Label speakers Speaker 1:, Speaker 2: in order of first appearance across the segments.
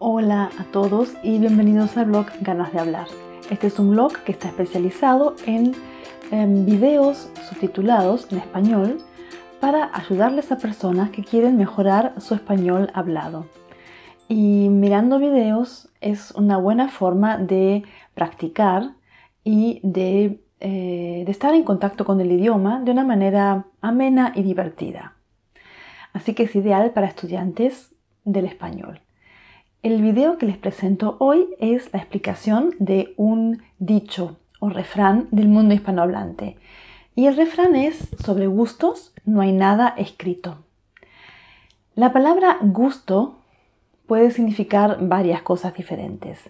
Speaker 1: Hola a todos y bienvenidos al blog Ganas de Hablar. Este es un blog que está especializado en, em, videos subtitulados en español para ayudarles a personas que quieren mejorar su español hablado. Y mirando videos es una buena forma de practicar y de eh, estar en contacto con el idioma de una manera amena y divertida. Así que es ideal para estudiantes del español. El video que les presento hoy es la explicación de un dicho o refrán del mundo hispanohablante. Y el refrán es, sobre gustos no hay nada escrito. La palabra gusto puede significar varias cosas diferentes.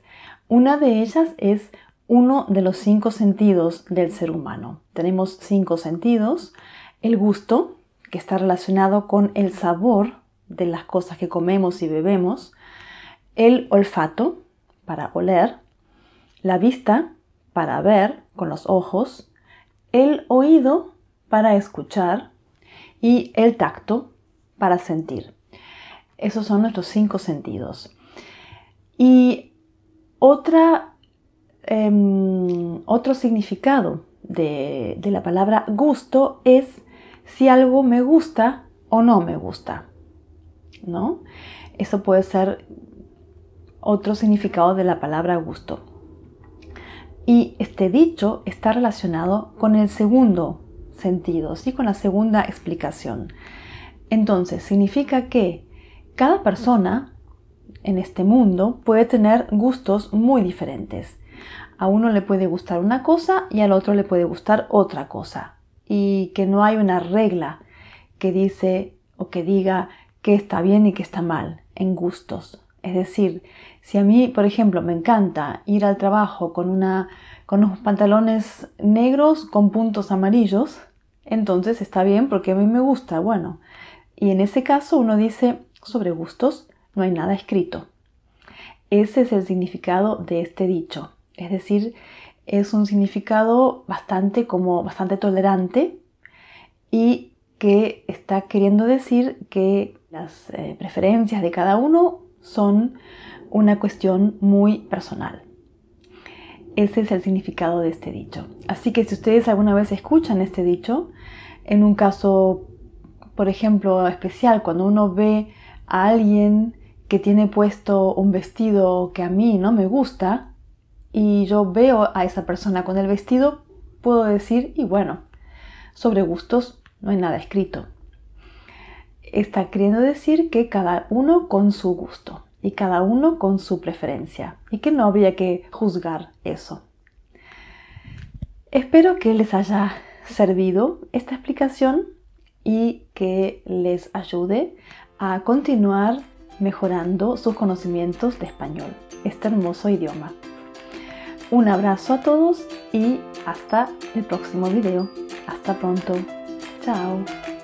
Speaker 1: Una de ellas es uno de los cinco sentidos del ser humano. Tenemos cinco sentidos. El gusto, que está relacionado con el sabor de las cosas que comemos y bebemos el olfato para oler, la vista para ver con los ojos, el oído para escuchar y el tacto para sentir. Esos son nuestros cinco sentidos. Y otra, em, otro significado de, de la palabra gusto es si algo me gusta o no me gusta. ¿No? Eso puede ser otro significado de la palabra gusto. Y este dicho está relacionado con el segundo sentido, ¿sí? con la segunda explicación. Entonces, significa que cada persona en este mundo puede tener gustos muy diferentes. A uno le puede gustar una cosa y al otro le puede gustar otra cosa. Y que no hay una regla que dice o que diga qué está bien y qué está mal en gustos. Es decir, si a mí, por ejemplo, me encanta ir al trabajo con, unos pantalones negros con puntos amarillos, entonces está bien porque a mí me gusta, bueno. Y en ese caso uno dice, sobre gustos no hay nada escrito. Ese es el significado de este dicho. Es decir, es un significado bastante como bastante tolerante y que está queriendo decir que las eh, preferencias de cada uno son una cuestión muy personal. Ese es el significado de este dicho. Así que si ustedes alguna vez escuchan este dicho, en un caso, por ejemplo, especial, cuando uno ve a alguien que tiene puesto un vestido que a mí no me gusta, y yo veo a esa persona con el vestido, puedo decir, y bueno, sobre gustos no hay nada escrito está queriendo decir que cada uno con su gusto y cada uno con su preferencia y que no habría que juzgar eso. Espero que les haya servido esta explicación y que les ayude a continuar mejorando sus conocimientos de español, este hermoso idioma. Un abrazo a todos y hasta el próximo video. Hasta pronto. Chao.